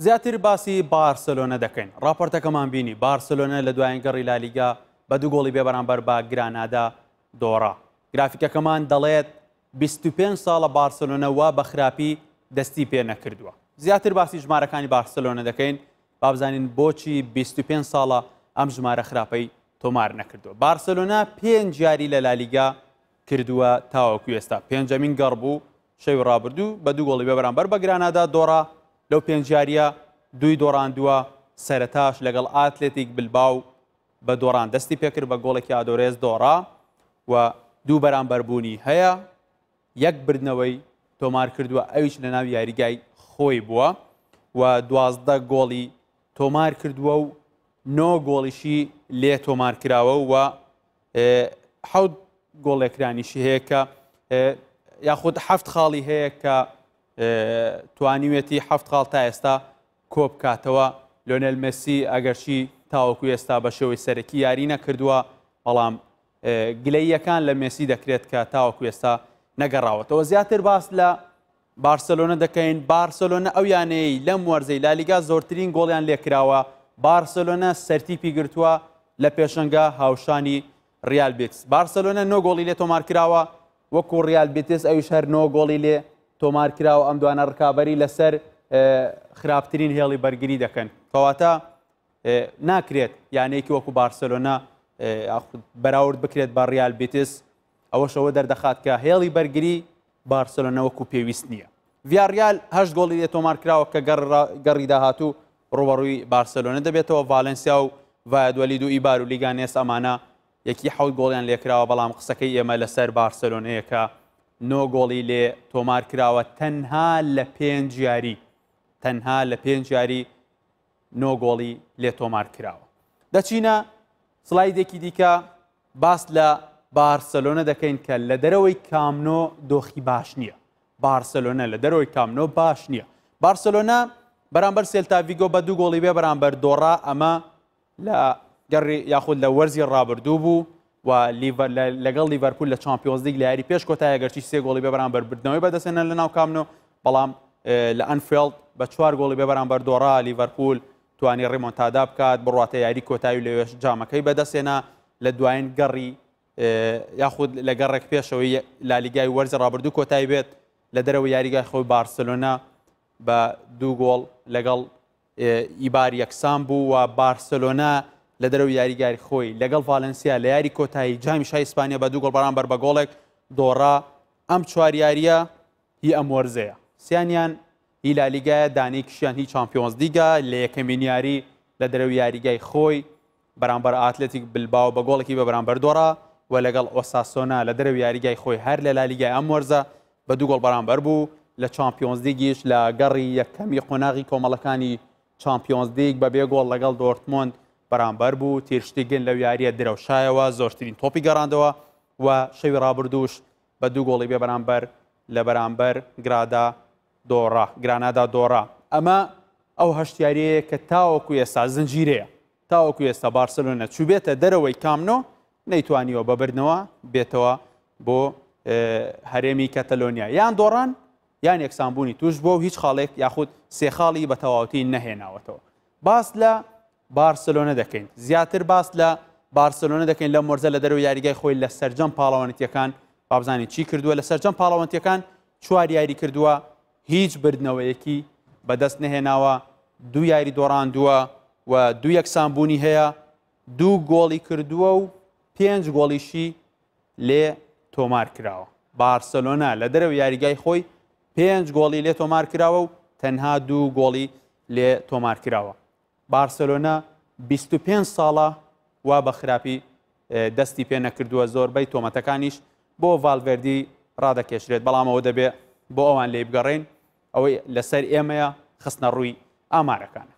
زیاتر باسی بارسلۆنە دەکەین راپۆرتەکەمان بینی بارسلۆنە لە دوایەن گەڕی لالیگا بە دوو گۆڵی بێبەرامبەر با گرانادا دۆڕا گرافیکەکەمان دەڵێت 25 ساڵە بارسلۆنە وا بە خراپی دەستی پێ نەکردووە زیاتر باسی ژمارەکانی بارسلۆنە دەکەین بابزانین بۆچی 25 ساڵە ئەم ژمارە خراپەی تۆمار نەکردووە بارسلۆنا پێنج یاری لە لالیگا کردووە تاوەکو ئێستا پێنجەمین گەڕبوو شەوی ڕابردوو بە دوو گۆڵی بێبەرامبەر بە گرانادا دۆڕە لەو پێنجاریە دوی دۆڕاندووە سەرەتاش لەگەڵ ئاتلێتیک بلباو بە دۆڕان دەستی پێکرد بە گۆڵێکی ئادۆرێز دۆڕا و دوو بەرامبەربوونی هەیە یەک بردنەوەی تۆمار کردووە ئەویش لە ناو یاریگای خۆی بووە و دوازدە گۆڵی تۆمار کردووە و نۆ گۆڵیشی لێ تۆمار کراوە و حەوت گۆڵێکرانیشی هەیە کە یاخود هەفت خاڵی هەیە کە توانیوێتی هەفت خاڵ تا ئێستا کۆب کاتەوە لۆنل مەسی ئەگەرچی تاوەکو ئێستا بە شێوەی سەرەکی یاری نەکردووە بەڵام گلەیەکان لە مێسی دەکرێت کە تاوەکو ئێستا نەگەڕاوەتەوە زیاتر باس لە بارسلۆنە دەکەین بارسلۆنە ئەو یانەی لەم وەرزەی لالیگا زۆرترین گۆڵیان لێکراوە بارسلۆنە سەرتیپی گرتووە لە پێشەنگە هاوشانی ریال بێتس بارسلۆنە نۆ گۆڵی لێ تۆمارکراوە وەکو ریال بێتس ئەویش هەر نۆ گۆڵی لێ تۆمارکراوە ئەم دوانە ڕکابی لەسەر خراپترین هێڵی بەرگری دەکەن کەواتە ناکرێت یانەیەکی وەکو بارسلۆنا بەراورد بکرێت بە ڕیال بیتس ئەوەشەوە دەردەخات کە هێڵی بەرگری بارسلۆنەوەکو پێویست نییە ڤیاریال هەشت گۆڵی لێ تۆمارکراوە کە گەڕی داهاتوو ڕۆبەڕووی بارسلۆنە دەبێتەوە ڤالەنسیا و ڤایدوەلید و ئیبار و لیگانێس ئەمانە یەکی حەوت گۆڵیان لێکراوە بەڵام قسەکەی ئێمە لەسەر بارسلۆنەیەکە نۆگۆڵی لێ تۆمارکراوە تەنها لە پێنج یاری تەنها لە پێنج یاری نۆگۆڵی لێ تۆمارکراوە دەچینە سلایدێکی دیکە باس لە بارسەلۆنە دەکەین کە لە دەرەوەی کامنۆ دۆخی باش نییە بارسەلۆنە لە دەرەوەی کامنۆ باش نییە بارسەلۆنە بەرامبەر سێلتاویگۆ بە دوو گۆڵی بێ بەرامبەر دۆڕا ئەمە لە گەڕی یاخود لە وەرزی ڕابردوو بوو و لەگەڵ لیڤەرپول لە چمپیۆزدیک لە یاری پێش کۆتایە گەرچی سێ گۆڵی بەبرامبەر بردنەوەی بەدەسێنە لە ناو کامنەوە بەڵام لە ئەنفێڵد بە چوار گۆڵی بەبرامبەر دۆڕا لیڤەرپول توانی ڕێمۆنتادا بکات بڕاتە یاری کۆتایی لەوێش جامەکەی بەدەسێنە لە دوایین گەڕی یاخود لە گەڕێک پێشەوەی لالیگای وەرزە ڕابردوو کۆتایی بێت لە دەرەوە یاریگای خۆی بارسلۆنا بە دوو گۆڵ لەگەڵ ئیبار یەکسان بوو و بارسلۆنا لە دەرەو یاریگاری خۆی لەگەڵ ڤالەنسیا لە یاری کۆتایی جامی شای ئیسپانیا بە دووگۆڵ بەرامبەر بە گۆڵێک دۆڕا ئەم چواریارە هی ئەمۆرزەیە سیانیان هیلالیگایە دانیکشیان هی چمپیۆنز دیگە لە یەکەمینیاری لە دەرەوی یاریگای خۆی بەرامبەر ئاتلەتیک بلباو بە گۆڵێکی بە بەرامبەر دۆڕا و لەگەڵ ئۆساسۆنا لە دەرەوی یاریگای خۆی هەر لە لالیگای ئەم وەرزە بە دوو گۆڵ بەرامبەر بوو لە چمپیۆنز دیگیش لە گەڕی یەکەمی قۆناغی کۆمەڵەکانی چمپیۆنز دیگ بە بێگۆڵ لەگەڵ دۆرتمۆند بەرامبەر بوو تێشتی گەن لەو یاریە درەوشایەوە زۆرترین تۆپی گەڕاندەوە و شەوی ڕابردوش بە دوو گۆڵی بێ بەرامبەر لە بەرامبەر گرادا دۆڕا گرانادا دۆڕا ئەمە ئەو هەشتیارەیە کە تاوەکو ئێستا زنجیرەیە تاوەکو ئێستا بارسلۆنە چوبێتە دەرەوەی کامنۆ نەیتوانیەوە بەبرنەوە بێتەوە بۆ هەرێمی کەتەلۆنیا یان دۆڕان یان یەکسانبوونی توش بۆ هیچ خاڵێک یاخود سێخاڵی بە تەواوتی نەهێناوەتەوە باس لە بارسلۆنە دەکەین زیاتر باس لە بارسلۆنە دەکەین لە مرزە لە دەرەوە یاریگای خۆی لە سەررجەم پاڵەوانەتیەکان بابزانانی چی کردووە لە سەررجەم پاڵەوانەتیەکان چوار یاری کردووە هیچ بردنەوەیەکی بەدەست نەهێناوە دوو یاری دۆڕاندووە و دوو یەکسانبوونی هەیە دوو گۆڵی کردووە و پێنج گۆڵیشی لێ تۆمار کراوە بارسلۆنا لە دەرەوە یاریگای خۆی پێنج گۆڵی لێ تۆمار کراوە و تەنها دوو گۆڵی لێ تۆمار کراوە بارسلۆنا 25 ساڵە وا بە خراپی دەستی پێ نەکردووە زۆربەی تۆمەتەکانیش بۆ ڤالڤردی ڕادەکێشرێت بەڵامەوە دەبێت بۆ ئەوان لێ بگەڕێن ئەوەی لەسەر ئێمەیە خستنە ڕووی ئامارەکانە